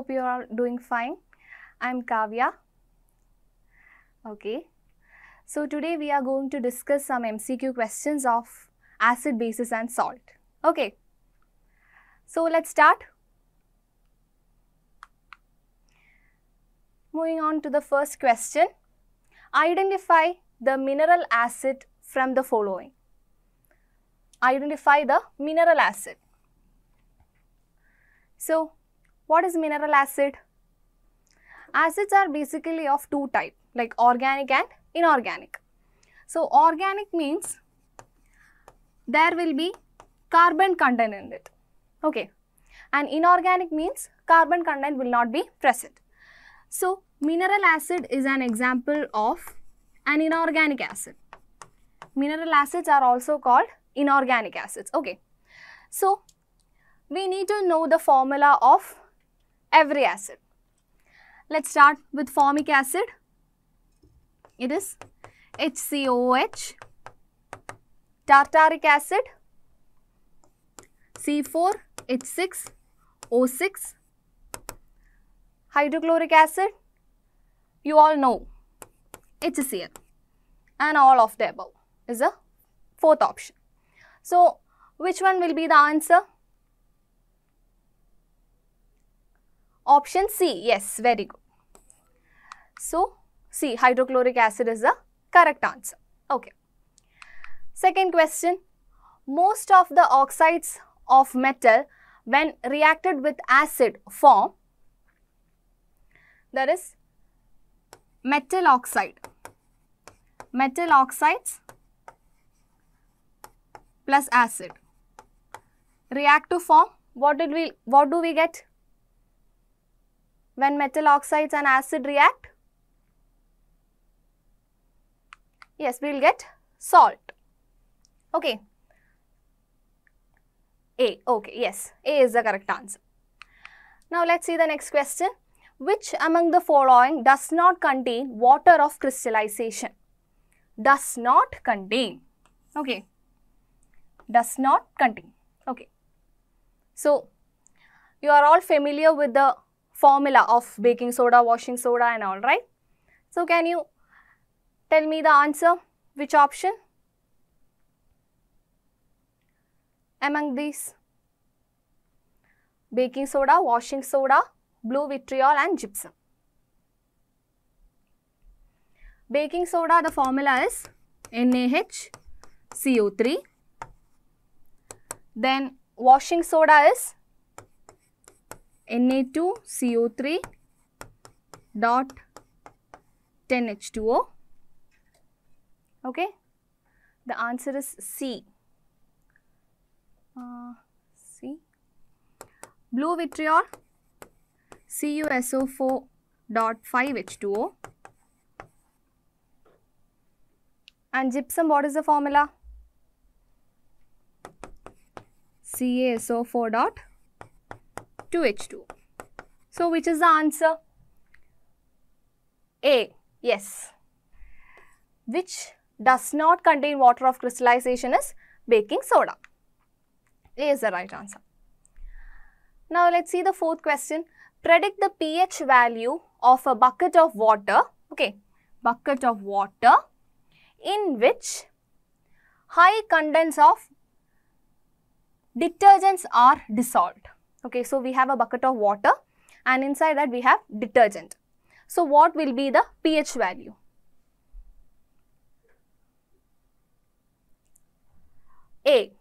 Hope you are doing fine. I'm Kavya. Okay. So today we are going to discuss some MCQ questions of acid, bases and salt. Okay. So let's start. Moving on to the first question. Identify the mineral acid from the following. Identify the mineral acid. So what is mineral acid? Acids are basically of two type like organic and inorganic. So organic means there will be carbon content in it. Okay. And inorganic means carbon content will not be present. So mineral acid is an example of an inorganic acid. Mineral acids are also called inorganic acids. Okay. So we need to know the formula of every acid. Let's start with formic acid. It is HCOH, tartaric acid, C4H6O6, hydrochloric acid, you all know HCl and all of the above is the fourth option. So, which one will be the answer? Option C, yes, very good. So, C, hydrochloric acid is the correct answer. Okay. Second question, most of the oxides of metal when reacted with acid form, That is, metal oxide, metal oxides plus acid. React to form, what, did we, what do we get? when metal oxides and acid react? Yes, we will get salt. Okay. A. Okay, yes. A is the correct answer. Now, let's see the next question. Which among the following does not contain water of crystallization? Does not contain. Okay. Does not contain. Okay. So, you are all familiar with the formula of baking soda, washing soda and all, right? So, can you tell me the answer? Which option? Among these? Baking soda, washing soda, blue vitriol and gypsum. Baking soda, the formula is NaHCO3. Then washing soda is Na2CO3 dot 10H2O. Okay, the answer is C. Uh, C. Blue vitriol CuSO4 dot 5H2O. And gypsum, what is the formula? CaSO4 dot 2H2. So which is the answer? A. Yes. Which does not contain water of crystallization is baking soda. A is the right answer. Now let's see the fourth question. Predict the pH value of a bucket of water, okay, bucket of water in which high contents of detergents are dissolved. Okay, so we have a bucket of water and inside that we have detergent. So what will be the pH value? A,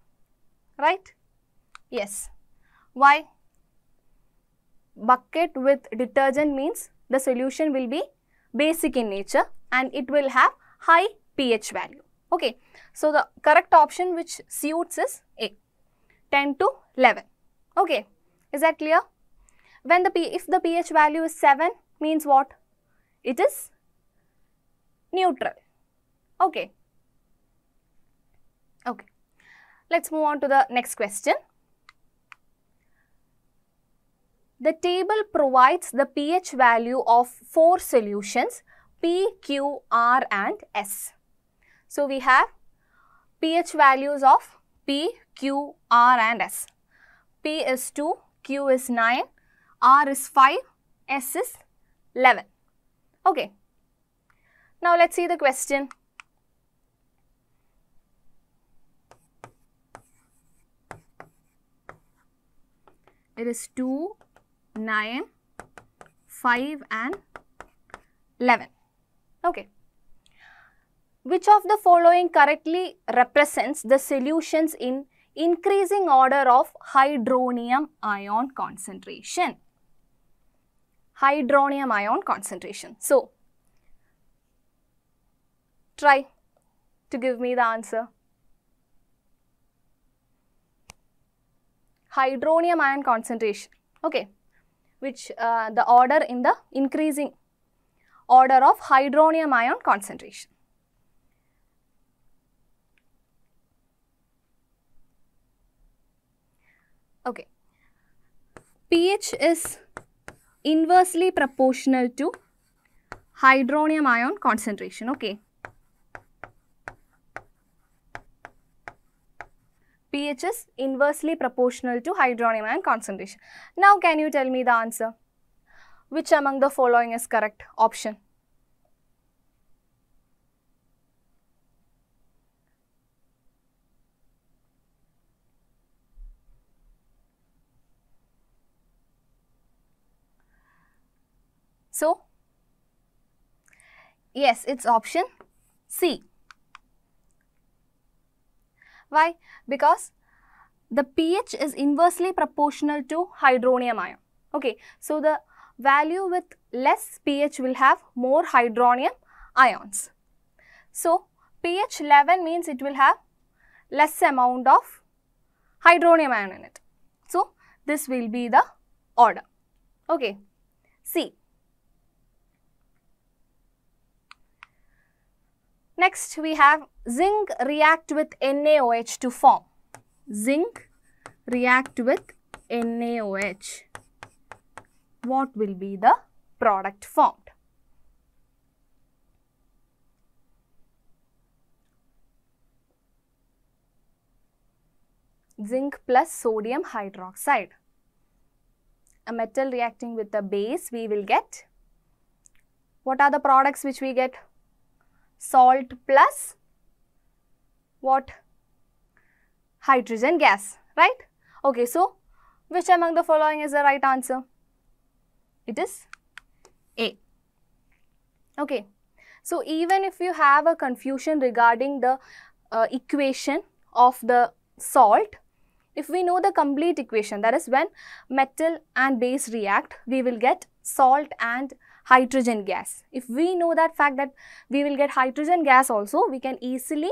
right? Yes. Why? Bucket with detergent means the solution will be basic in nature and it will have high pH value. Okay. So, the correct option which suits is A, 10 to 11. Okay. Is that clear? When the P, if the pH value is 7 means what? It is neutral. Okay. Okay. Let's move on to the next question. The table provides the pH value of four solutions P, Q, R and S. So, we have pH values of P, Q, R and S. P is 2, Q is 9, R is 5, S is 11. Okay. Now let's see the question. It is 2, 9, 5 and 11. Okay. Which of the following correctly represents the solutions in increasing order of hydronium ion concentration. Hydronium ion concentration. So, try to give me the answer. Hydronium ion concentration, okay, which uh, the order in the increasing order of hydronium ion concentration. Okay. pH is inversely proportional to hydronium ion concentration. Okay. pH is inversely proportional to hydronium ion concentration. Now, can you tell me the answer? Which among the following is correct option? So, yes, it's option C. Why? Because the pH is inversely proportional to hydronium ion. Okay, so the value with less pH will have more hydronium ions. So, pH 11 means it will have less amount of hydronium ion in it. So, this will be the order. Okay. See, Next, we have zinc react with NaOH to form. Zinc react with NaOH. What will be the product formed? Zinc plus sodium hydroxide. A metal reacting with a base, we will get. What are the products which we get? salt plus what? Hydrogen gas, right? Okay, so which among the following is the right answer? It is A. Okay, so even if you have a confusion regarding the uh, equation of the salt, if we know the complete equation, that is when metal and base react, we will get salt and hydrogen gas. If we know that fact that we will get hydrogen gas also, we can easily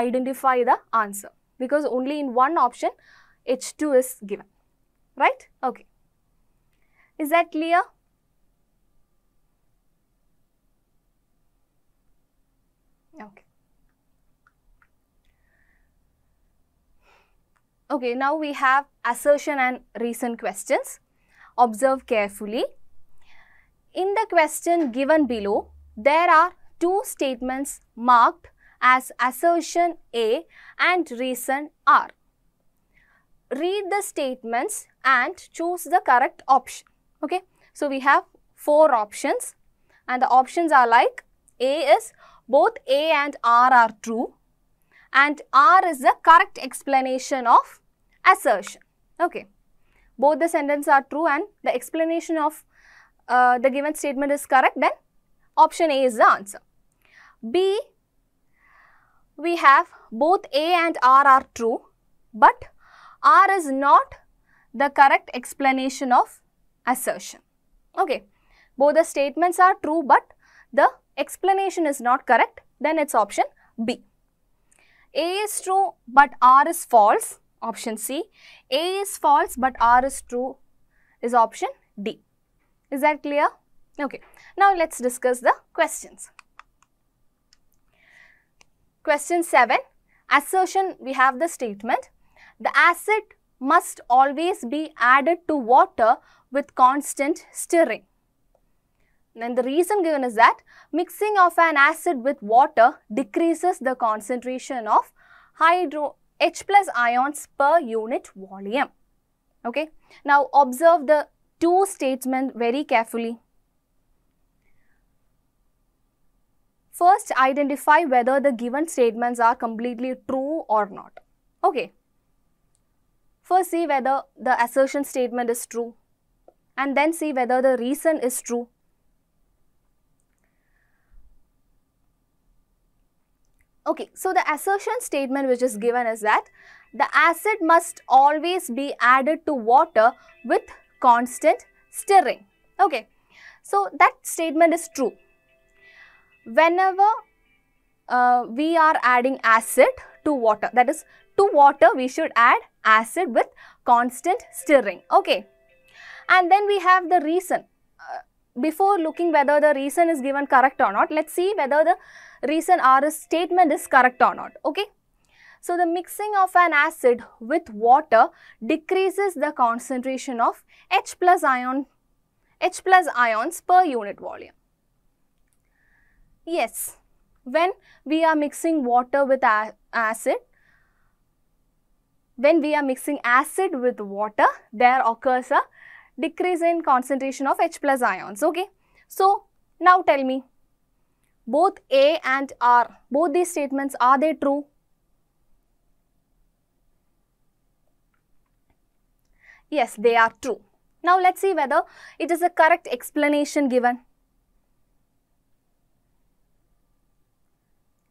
identify the answer because only in one option H2 is given, right? Okay. Is that clear? Okay. Okay, now we have assertion and reason questions. Observe carefully in the question given below, there are two statements marked as assertion A and reason R. Read the statements and choose the correct option. Okay, so we have four options and the options are like A is both A and R are true and R is the correct explanation of assertion. Okay, both the sentences are true and the explanation of uh, the given statement is correct, then option A is the answer. B, we have both A and R are true, but R is not the correct explanation of assertion. Okay, both the statements are true, but the explanation is not correct, then it's option B. A is true, but R is false, option C. A is false, but R is true, is option D. Is that clear? Okay. Now let's discuss the questions. Question 7. Assertion, we have the statement. The acid must always be added to water with constant stirring. And the reason given is that mixing of an acid with water decreases the concentration of hydro H plus ions per unit volume. Okay. Now observe the two statements very carefully. First, identify whether the given statements are completely true or not. Okay. First, see whether the assertion statement is true and then see whether the reason is true. Okay, so the assertion statement which is given is that the acid must always be added to water with constant stirring. Okay, so that statement is true. Whenever uh, we are adding acid to water, that is to water we should add acid with constant stirring. Okay, and then we have the reason. Uh, before looking whether the reason is given correct or not, let's see whether the reason or a statement is correct or not. Okay. So the mixing of an acid with water decreases the concentration of H plus ion H plus ions per unit volume. Yes, when we are mixing water with acid, when we are mixing acid with water, there occurs a decrease in concentration of H plus ions. Okay. So, now tell me, both A and R, both these statements, are they true? Yes, they are true. Now let's see whether it is a correct explanation given.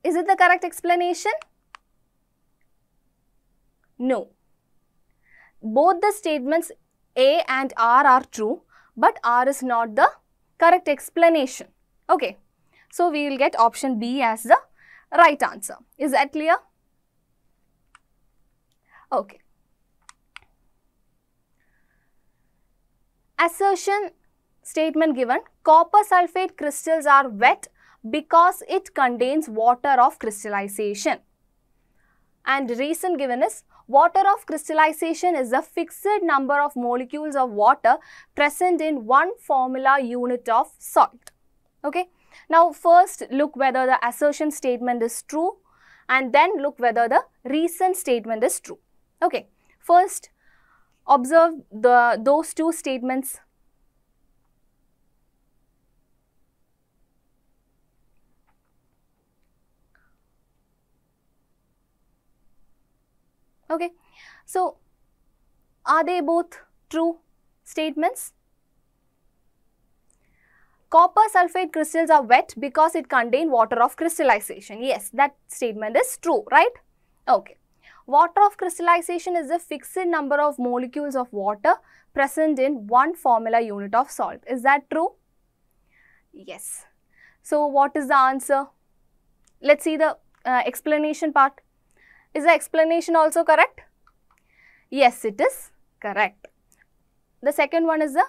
Is it the correct explanation? No. Both the statements A and R are true, but R is not the correct explanation. Okay. So, we will get option B as the right answer. Is that clear? Okay. assertion statement given copper sulfate crystals are wet because it contains water of crystallization. And reason given is water of crystallization is a fixed number of molecules of water present in one formula unit of salt. Okay. Now first look whether the assertion statement is true and then look whether the reason statement is true. Okay. First observe the, those two statements. Okay. So, are they both true statements? Copper sulfate crystals are wet because it contain water of crystallization. Yes, that statement is true, right? Okay. Water of crystallization is the fixed number of molecules of water present in one formula unit of salt. Is that true? Yes. So, what is the answer? Let's see the uh, explanation part. Is the explanation also correct? Yes, it is correct. The second one is the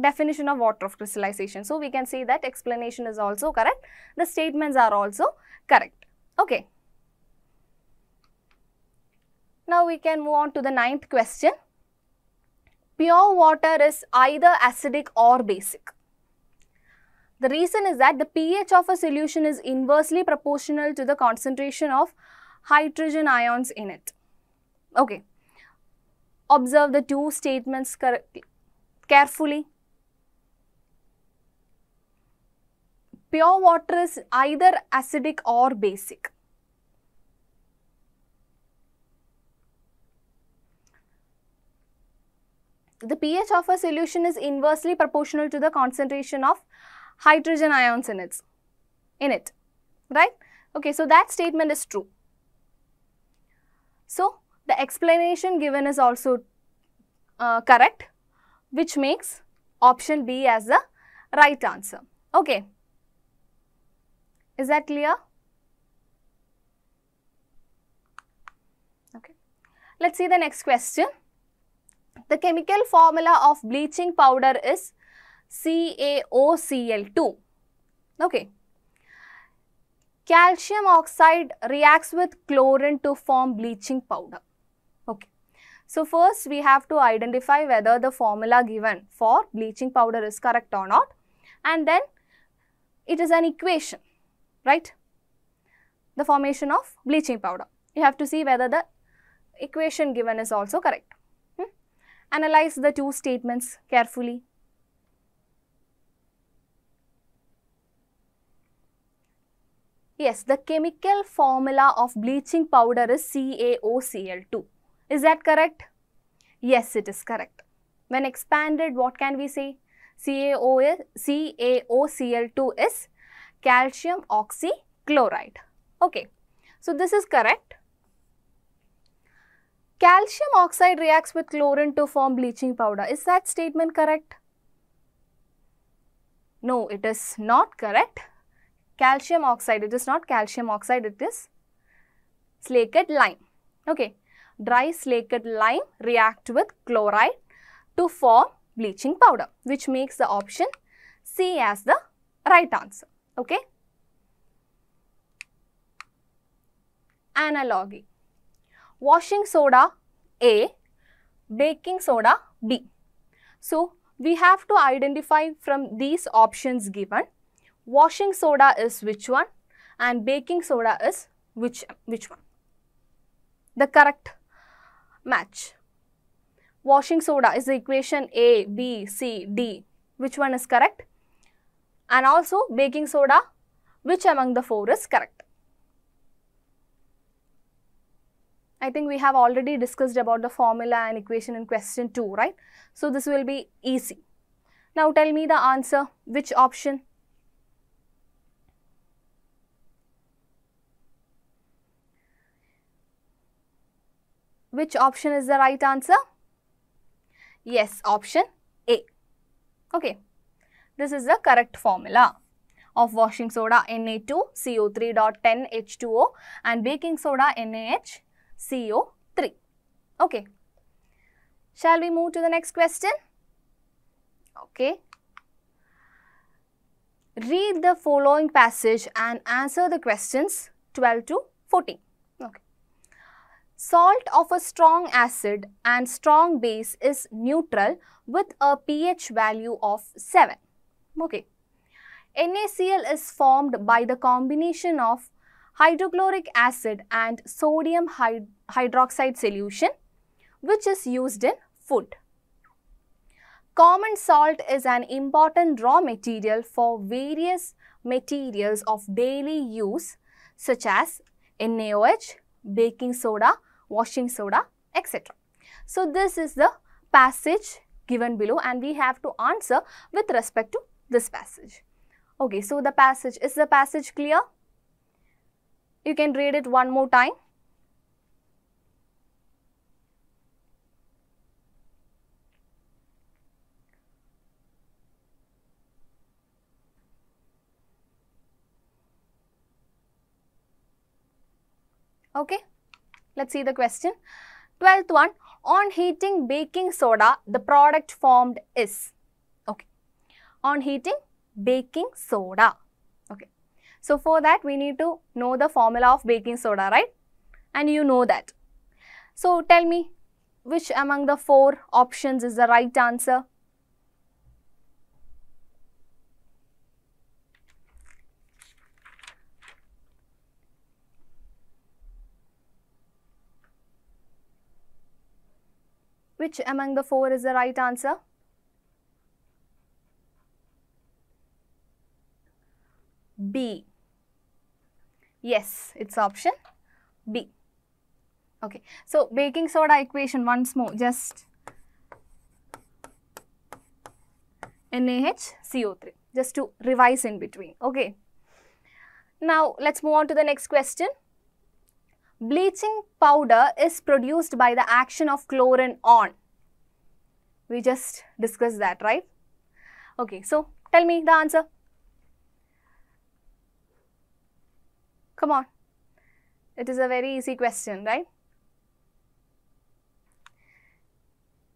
definition of water of crystallization. So, we can say that explanation is also correct. The statements are also correct. Okay. Now we can move on to the ninth question. Pure water is either acidic or basic. The reason is that the pH of a solution is inversely proportional to the concentration of hydrogen ions in it. Okay. Observe the two statements carefully. Pure water is either acidic or basic. the pH of a solution is inversely proportional to the concentration of hydrogen ions in it, in it, right? Okay, so that statement is true. So, the explanation given is also uh, correct, which makes option B as the right answer. Okay. Is that clear? Okay. Let's see the next question. The chemical formula of bleaching powder is CaOCl2. Okay. Calcium oxide reacts with chlorine to form bleaching powder. Okay. So, first we have to identify whether the formula given for bleaching powder is correct or not and then it is an equation, right? The formation of bleaching powder. You have to see whether the equation given is also correct. Analyze the two statements carefully. Yes, the chemical formula of bleaching powder is CaOCl2. Is that correct? Yes, it is correct. When expanded, what can we say? CaO is, CaOCl2 is calcium oxychloride. Okay, so this is correct. Calcium oxide reacts with chlorine to form bleaching powder. Is that statement correct? No, it is not correct. Calcium oxide, it is not calcium oxide, it is slaked lime. Okay, dry slaked lime react with chloride to form bleaching powder which makes the option C as the right answer. Okay. Analogy washing soda A, baking soda B. So, we have to identify from these options given washing soda is which one and baking soda is which, which one. The correct match. Washing soda is the equation A, B, C, D. Which one is correct? And also baking soda, which among the four is correct? I think we have already discussed about the formula and equation in question 2, right? So, this will be easy. Now, tell me the answer, which option? Which option is the right answer? Yes, option A. Okay, this is the correct formula of washing soda Na2CO3.10H2O and baking soda NaH CO3. Okay. Shall we move to the next question? Okay. Read the following passage and answer the questions 12 to 14. Okay. Salt of a strong acid and strong base is neutral with a pH value of 7. Okay. NaCl is formed by the combination of hydrochloric acid and sodium hyd hydroxide solution which is used in food. Common salt is an important raw material for various materials of daily use such as NaOH, baking soda, washing soda, etc. So, this is the passage given below and we have to answer with respect to this passage. Okay, so the passage, is the passage clear? You can read it one more time. Okay, let's see the question. Twelfth one, on heating baking soda, the product formed is. Okay, on heating baking soda. Okay, so for that we need to know the formula of baking soda, right? And you know that. So tell me, which among the four options is the right answer? Which among the four is the right answer? B. Yes, it's option B. Okay, so baking soda equation once more, just NaHCO3, just to revise in between. Okay. Now, let's move on to the next question bleaching powder is produced by the action of chlorine on. We just discussed that, right? Okay, so tell me the answer. Come on. It is a very easy question, right?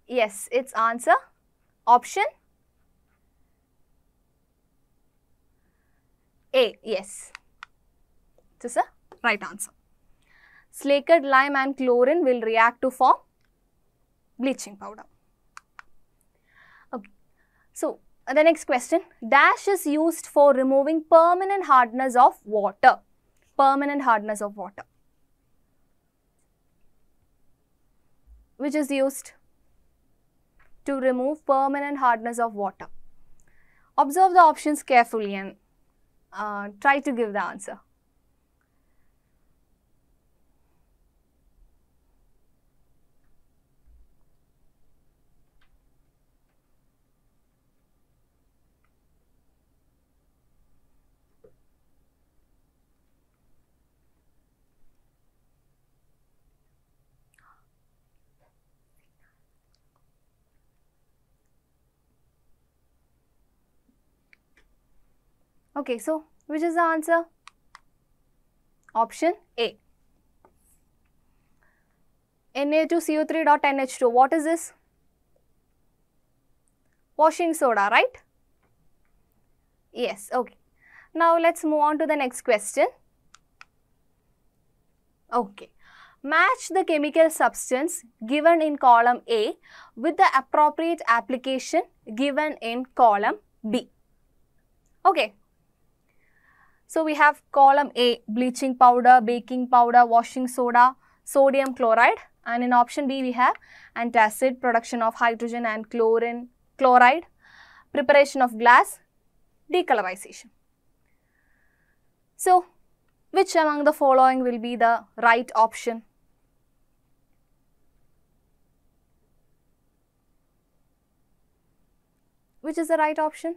Yes, it's answer option A. Yes, it is a right answer. Slaked lime and chlorine will react to form bleaching powder. Okay. So, the next question, dash is used for removing permanent hardness of water, permanent hardness of water, which is used to remove permanent hardness of water. Observe the options carefully and uh, try to give the answer. Okay, so which is the answer? Option A. Na2CO3.NH2. What is this? Washing soda, right? Yes, okay. Now let's move on to the next question. Okay. Match the chemical substance given in column A with the appropriate application given in column B. Okay, so we have column A, bleaching powder, baking powder, washing soda, sodium chloride and in option B we have antacid, production of hydrogen and chlorine, chloride, preparation of glass, decolorization. So which among the following will be the right option? Which is the right option?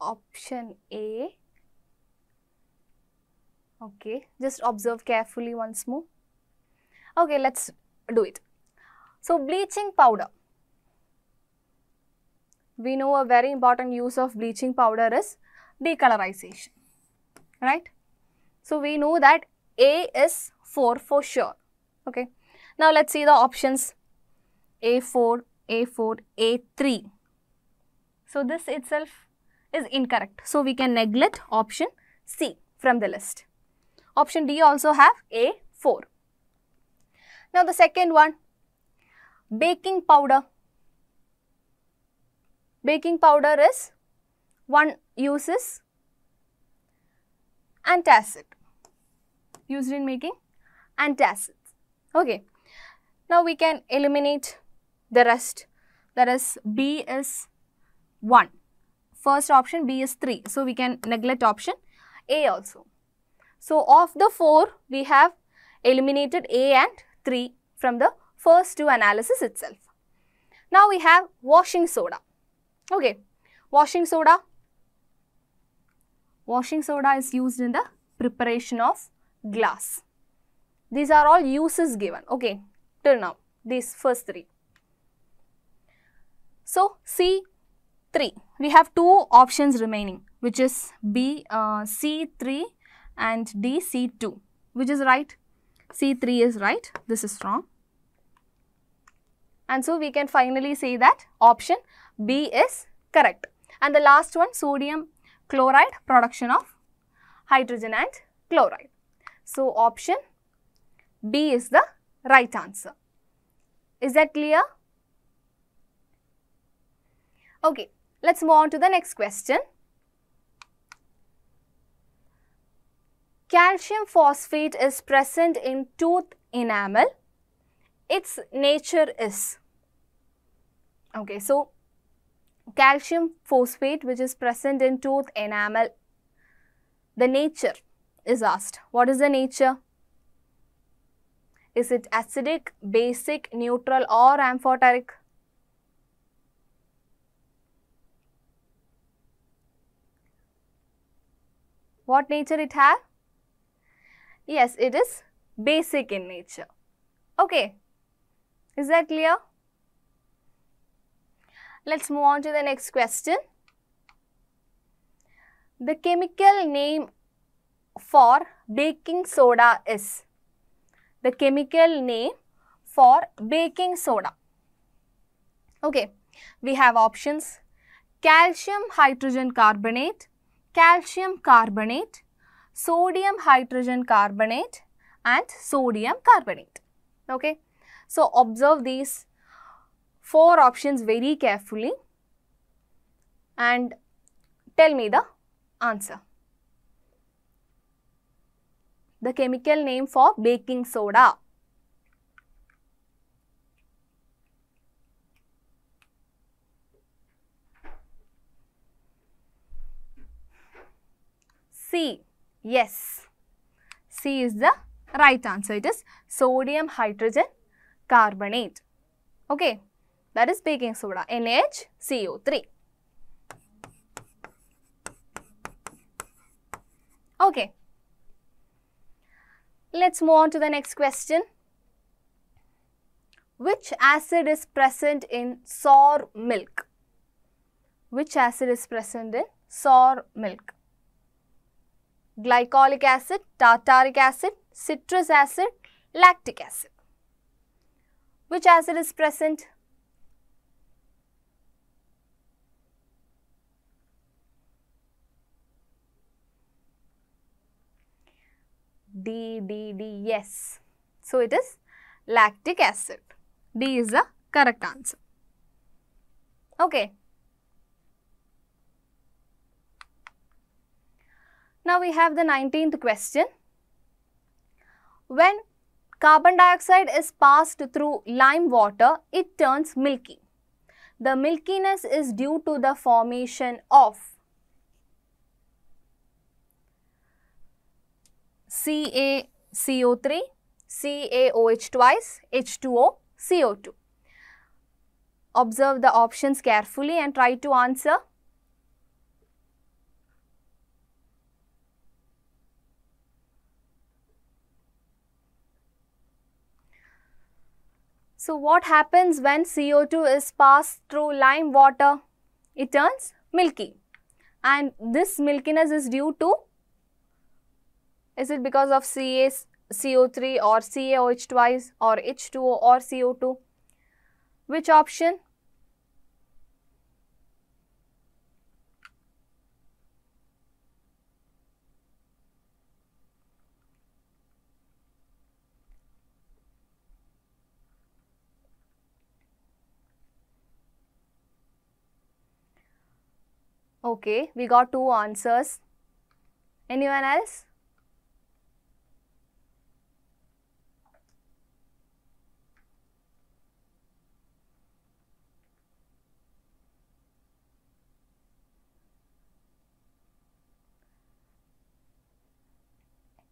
option A. Okay, just observe carefully once more. Okay, let's do it. So, bleaching powder. We know a very important use of bleaching powder is decolorization, right? So, we know that A is 4 for sure, okay? Now, let's see the options A4, A4, A3. So, this itself is incorrect. So, we can neglect option C from the list. Option D also have A4. Now, the second one, baking powder. Baking powder is one uses antacid, used in making antacids. Okay. Now, we can eliminate the rest. That is, B is 1. First option B is 3. So, we can neglect option A also. So, of the 4, we have eliminated A and 3 from the first two analysis itself. Now, we have washing soda. Okay, washing soda. Washing soda is used in the preparation of glass. These are all uses given, okay, till now, these first three. So, C 3. We have two options remaining which is B uh, C3 and D C2 which is right. C3 is right. This is wrong. And so we can finally say that option B is correct. And the last one sodium chloride production of hydrogen and chloride. So option B is the right answer. Is that clear? Okay. Let's move on to the next question. Calcium phosphate is present in tooth enamel. Its nature is. Okay, so calcium phosphate which is present in tooth enamel, the nature is asked. What is the nature? Is it acidic, basic, neutral or amphoteric? What nature it have? Yes, it is basic in nature. Okay. Is that clear? Let's move on to the next question. The chemical name for baking soda is? The chemical name for baking soda. Okay, we have options. Calcium hydrogen carbonate, calcium carbonate, sodium hydrogen carbonate and sodium carbonate. Okay. So, observe these four options very carefully and tell me the answer. The chemical name for baking soda. C. Yes, C is the right answer. It is sodium hydrogen carbonate. Okay, that is baking soda NHCO3. Okay, let's move on to the next question. Which acid is present in sour milk? Which acid is present in sour milk? glycolic acid, tartaric acid, citrus acid, lactic acid. Which acid is present? D, D, D, yes. So, it is lactic acid. D is the correct answer. Okay. Now we have the 19th question. When carbon dioxide is passed through lime water, it turns milky. The milkiness is due to the formation of CaCO3, CaOH twice, H2O, CO2. Observe the options carefully and try to answer. So what happens when CO2 is passed through lime water? It turns milky and this milkiness is due to, is it because of Ca CO3 or CaOH twice or H2O or CO2? Which option? Okay, we got two answers. Anyone else?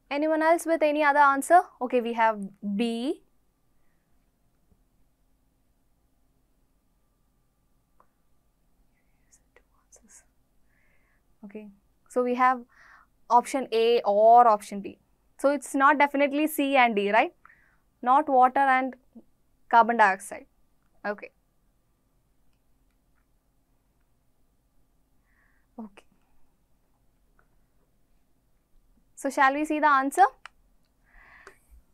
Anyone else with any other answer? Okay, we have B, Okay. So, we have option A or option B. So, it is not definitely C and D, right? Not water and carbon dioxide. Okay. Okay. So, shall we see the answer?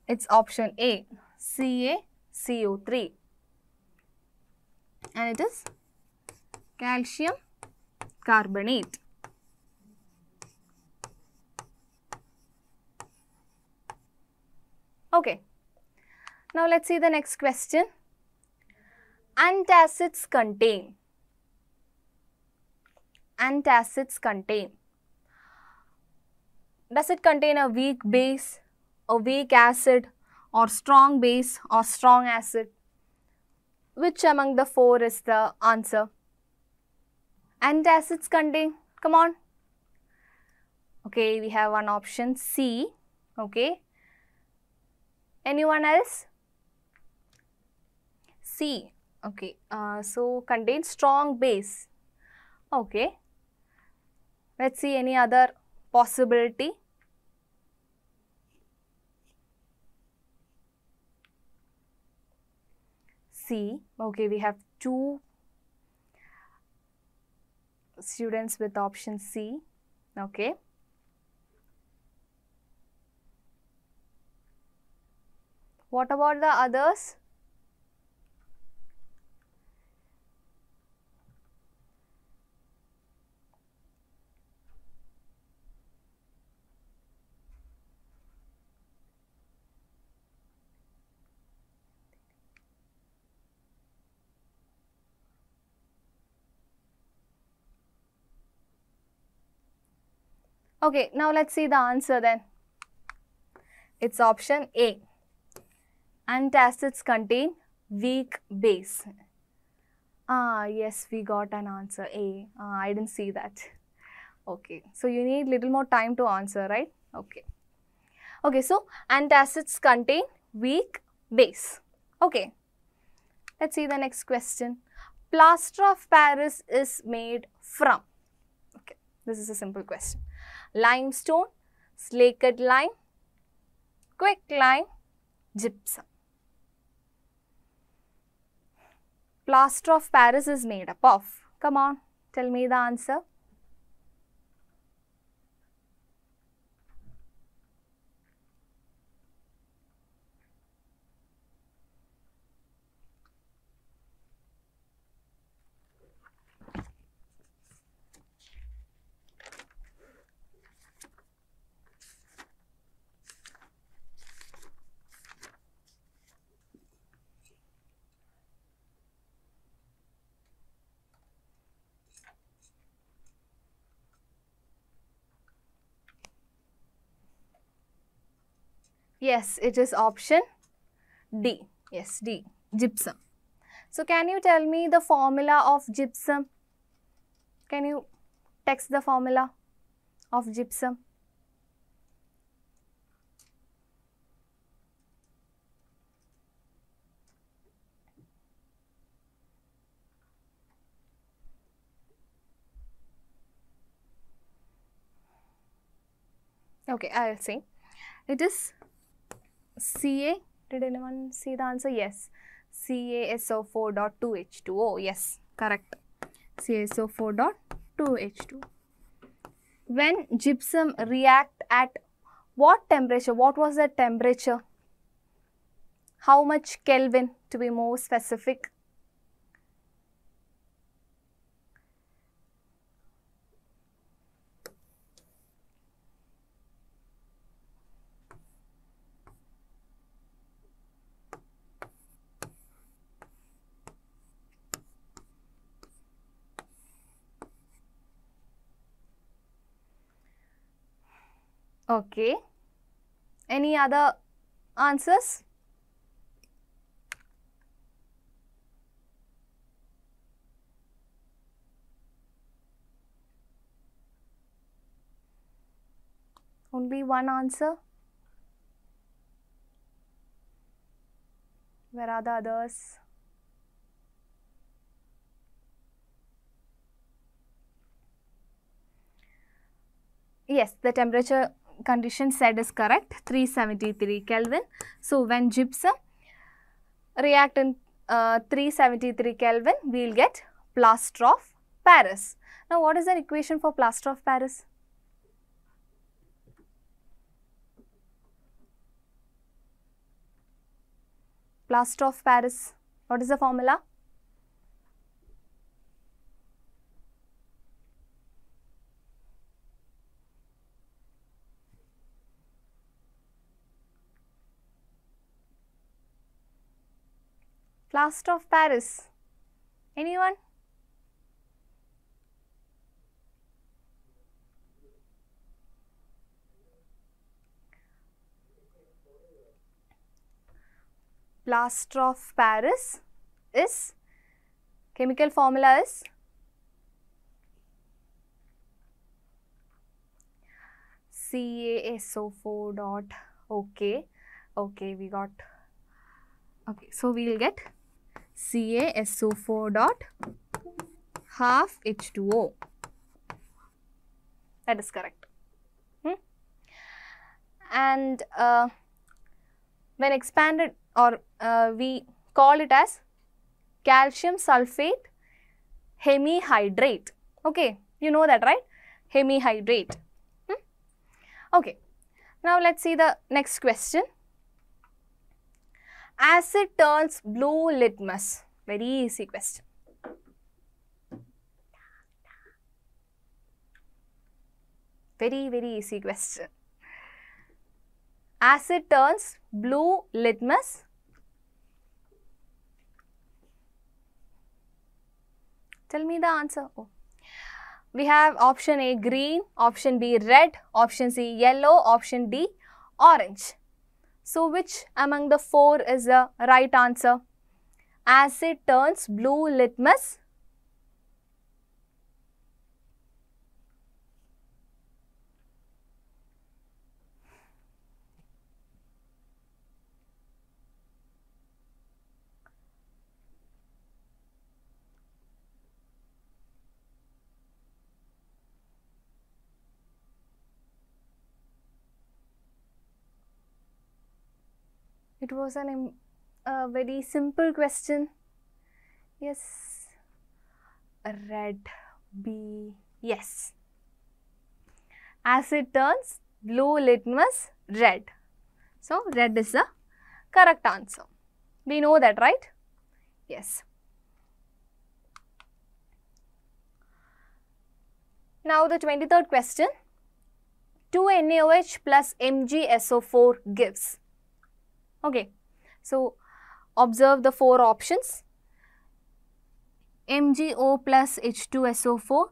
It is option A, CaCO3 and it is calcium carbonate. Okay. Now let's see the next question. Antacids contain. Antacids contain. Does it contain a weak base, a weak acid, or strong base or strong acid? Which among the four is the answer? Antacids contain. Come on. Okay, we have one option C. Okay, Anyone else? C. Okay. Uh, so, contains strong base. Okay. Let's see any other possibility. C. Okay, we have two students with option C. Okay. What about the others? Okay, now let's see the answer then. It's option A antacids contain weak base. Ah, yes, we got an answer A. Ah, I didn't see that. Okay, so you need little more time to answer, right? Okay. Okay, so antacids contain weak base. Okay, let's see the next question. Plaster of Paris is made from. Okay, this is a simple question. Limestone, slaked lime, quicklime, gypsum. plaster of Paris is made up of? Come on, tell me the answer. Yes, it is option D. Yes, D, gypsum. So, can you tell me the formula of gypsum? Can you text the formula of gypsum? Okay, I will say it is CA. Did anyone see the answer? Yes. CaSO4.2H2O. Yes, correct. CaSO4.2H2. When gypsum react at what temperature? What was the temperature? How much Kelvin to be more specific? Okay. Any other answers? Only one answer? Where are the others? Yes, the temperature condition said is correct 373 Kelvin. So, when gypsum react in uh, 373 Kelvin, we will get plaster of Paris. Now, what is the equation for plaster of Paris? Plaster of Paris. What is the formula? Plaster of Paris. Anyone? Plaster of Paris is chemical formula is CaSO4 dot okay okay we got okay so we will get CaSO4 dot half H2O. That is correct. Hmm? And uh, when expanded or uh, we call it as calcium sulfate hemihydrate. Okay, you know that right? Hemihydrate. Hmm? Okay, now let's see the next question acid turns blue litmus? Very easy question. Very, very easy question. Acid turns blue litmus. Tell me the answer. Oh. We have option A green, option B red, option C yellow, option D orange. So which among the four is the right answer? Acid turns blue litmus it was an a very simple question. Yes, red B. Yes. As it turns, blue litmus red. So, red is the correct answer. We know that, right? Yes. Now, the 23rd question. 2NaOH plus MgSO4 gives Okay. So, observe the four options. MgO plus H2SO4,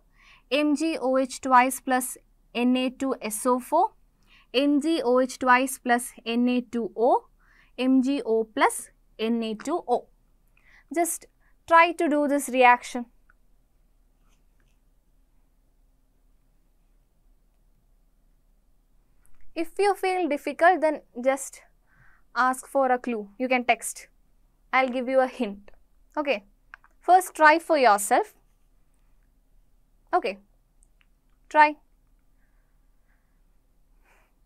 MgOH twice plus Na2SO4, MgOH twice plus Na2O, MgO plus Na2O. Just try to do this reaction. If you feel difficult, then just ask for a clue. You can text. I'll give you a hint. Okay. First try for yourself. Okay. Try.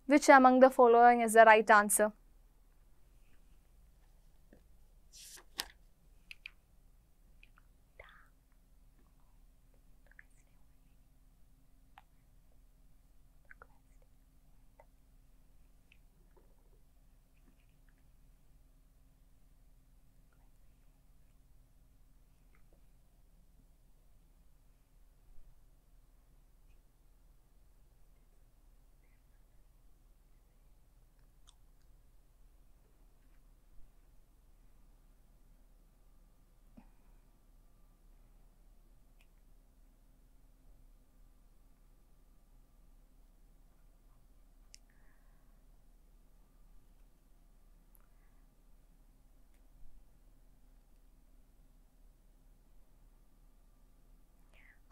Which among the following is the right answer?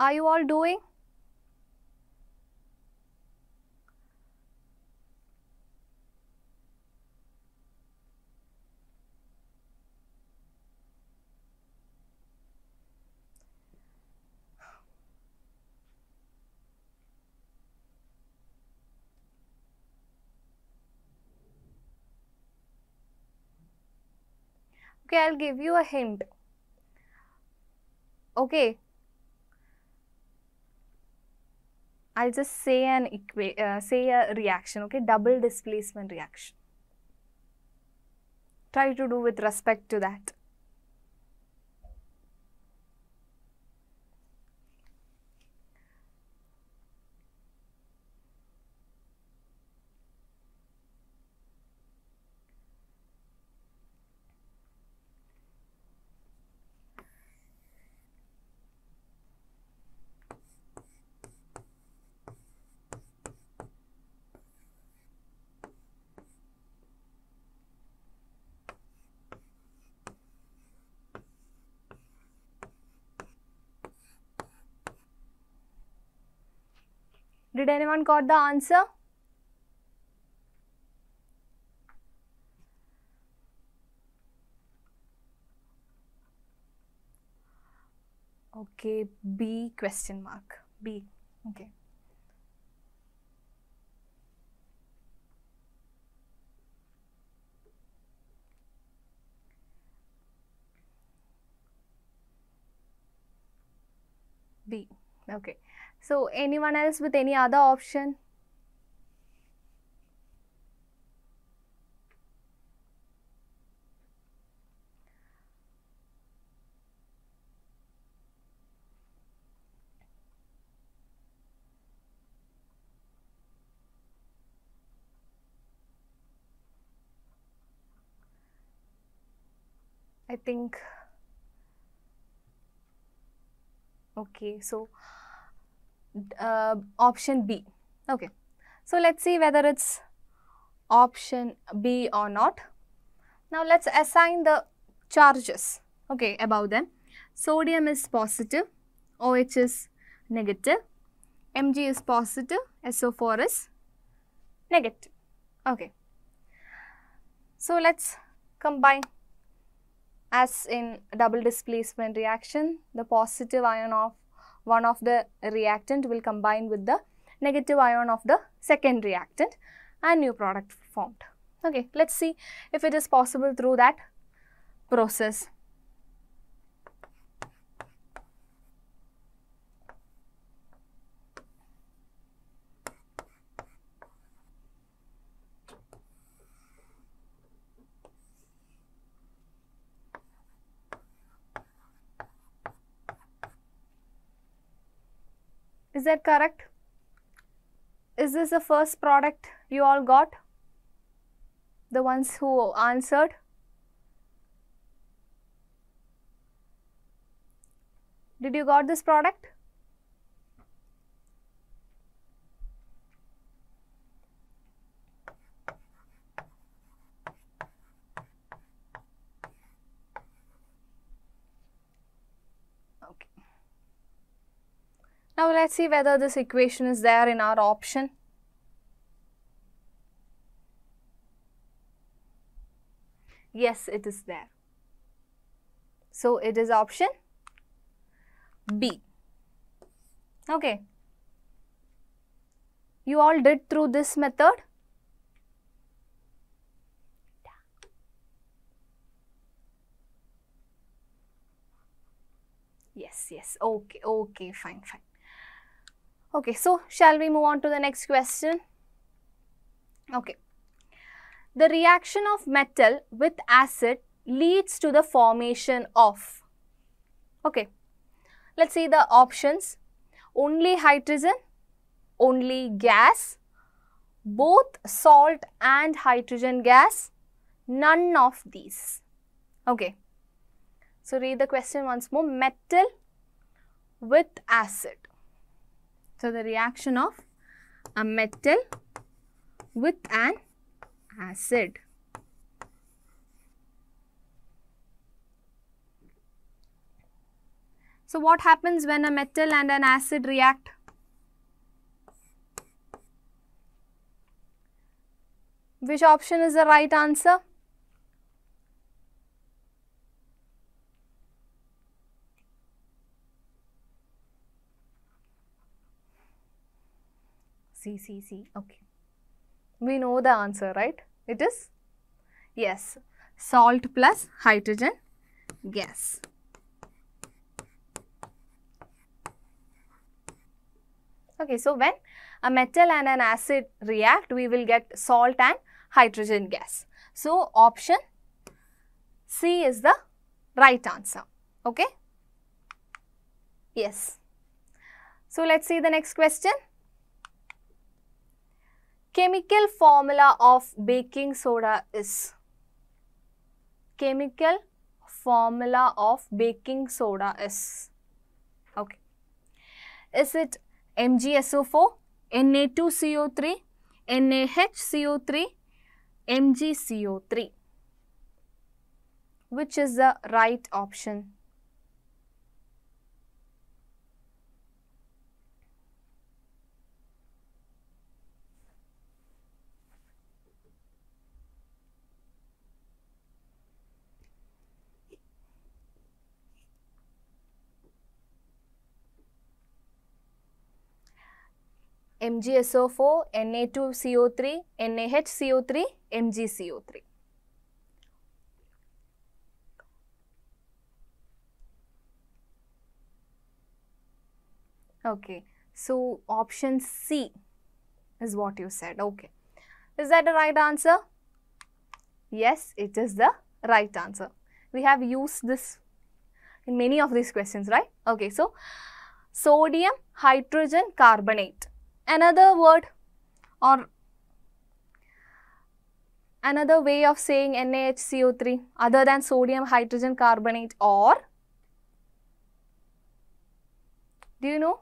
are you all doing? Okay, I'll give you a hint. Okay, I'll just say an uh, say a reaction, okay, double displacement reaction. Try to do with respect to that. Did anyone got the answer? Okay, B question mark. B. Okay. B. Okay. So, anyone else with any other option? I think okay so uh, option B. Okay. So, let us see whether it is option B or not. Now, let us assign the charges okay, about them. Sodium is positive, OH is negative, Mg is positive, SO4 is negative. Okay. So, let us combine as in double displacement reaction, the positive ion of one of the reactant will combine with the negative ion of the second reactant and new product formed. Okay, let's see if it is possible through that process. Is that correct? Is this the first product you all got? The ones who answered? Did you got this product? Let's see whether this equation is there in our option. Yes, it is there. So, it is option B. Okay. You all did through this method? yes yes okay okay fine fine Okay, so shall we move on to the next question? Okay. The reaction of metal with acid leads to the formation of. Okay, let's see the options. Only hydrogen, only gas, both salt and hydrogen gas, none of these. Okay, so read the question once more. Metal with acid. So, the reaction of a metal with an acid. So, what happens when a metal and an acid react? Which option is the right answer? C, C, C. Okay. We know the answer, right? It is? Yes. Salt plus hydrogen gas. Okay, so when a metal and an acid react, we will get salt and hydrogen gas. So, option C is the right answer. Okay? Yes. So, let's see the next question. Chemical formula of baking soda is chemical formula of baking soda is okay. Is it MgSO4, Na2CO3, NaHCO3, MgCO3? Which is the right option? MgSO4, Na2CO3, NaHCO3, MgCO3. Okay, so option C is what you said. Okay, is that the right answer? Yes, it is the right answer. We have used this in many of these questions, right? Okay, so sodium hydrogen carbonate Another word or another way of saying NaHCO3 other than sodium hydrogen carbonate or do you know?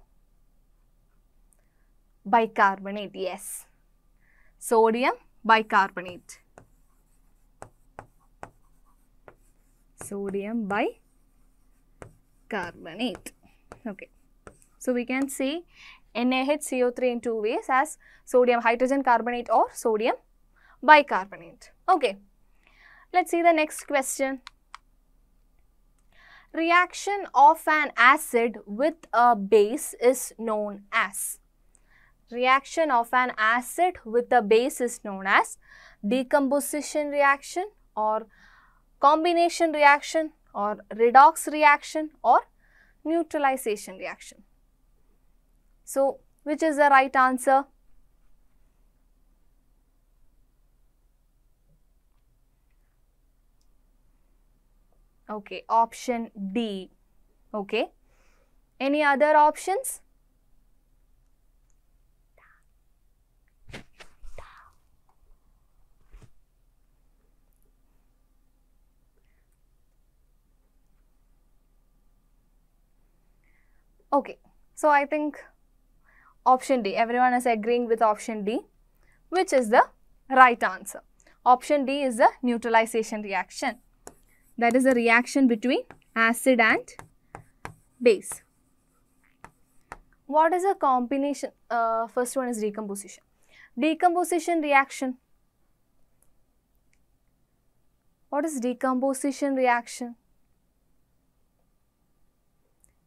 Bicarbonate, yes. Sodium bicarbonate. Sodium bicarbonate. Okay. So we can say NaHCO3 in two ways as sodium hydrogen carbonate or sodium bicarbonate. Okay. Let's see the next question. Reaction of an acid with a base is known as. Reaction of an acid with a base is known as decomposition reaction or combination reaction or redox reaction or neutralization reaction. So, which is the right answer? Okay, option D. Okay. Any other options? Okay, so I think Option D. Everyone is agreeing with option D, which is the right answer. Option D is the neutralization reaction. That is the reaction between acid and base. What is a combination? Uh, first one is decomposition. Decomposition reaction. What is decomposition reaction?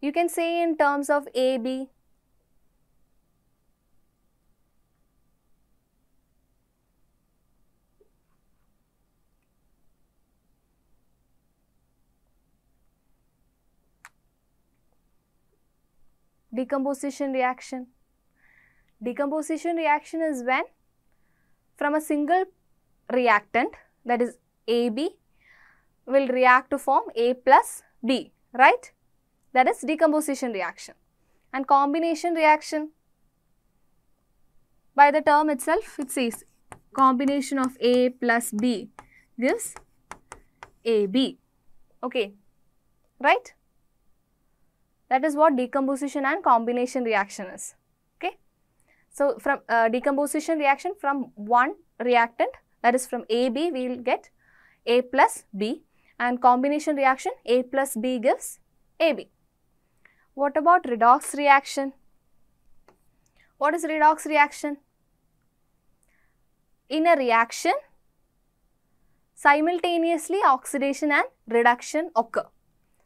You can say in terms of AB, decomposition reaction. Decomposition reaction is when from a single reactant that is AB will react to form A plus B, right? That is decomposition reaction. And combination reaction, by the term itself, it says combination of A plus B gives AB, okay, right? That is what decomposition and combination reaction is. Okay. So, from uh, decomposition reaction from one reactant that is from AB we will get A plus B and combination reaction A plus B gives AB. What about redox reaction? What is redox reaction? In a reaction, simultaneously oxidation and reduction occur.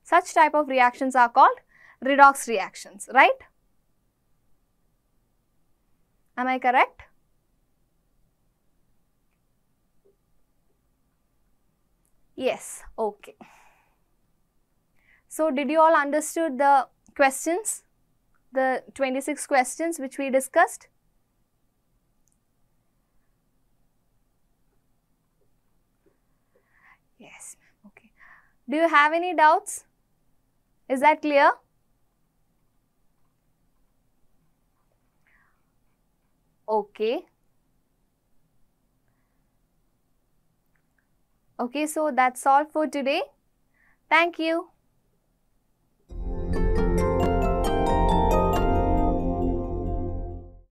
Such type of reactions are called redox reactions, right? Am I correct? Yes, okay. So, did you all understood the questions, the 26 questions which we discussed? Yes, okay. Do you have any doubts? Is that clear? Okay. Okay, so that's all for today. Thank you.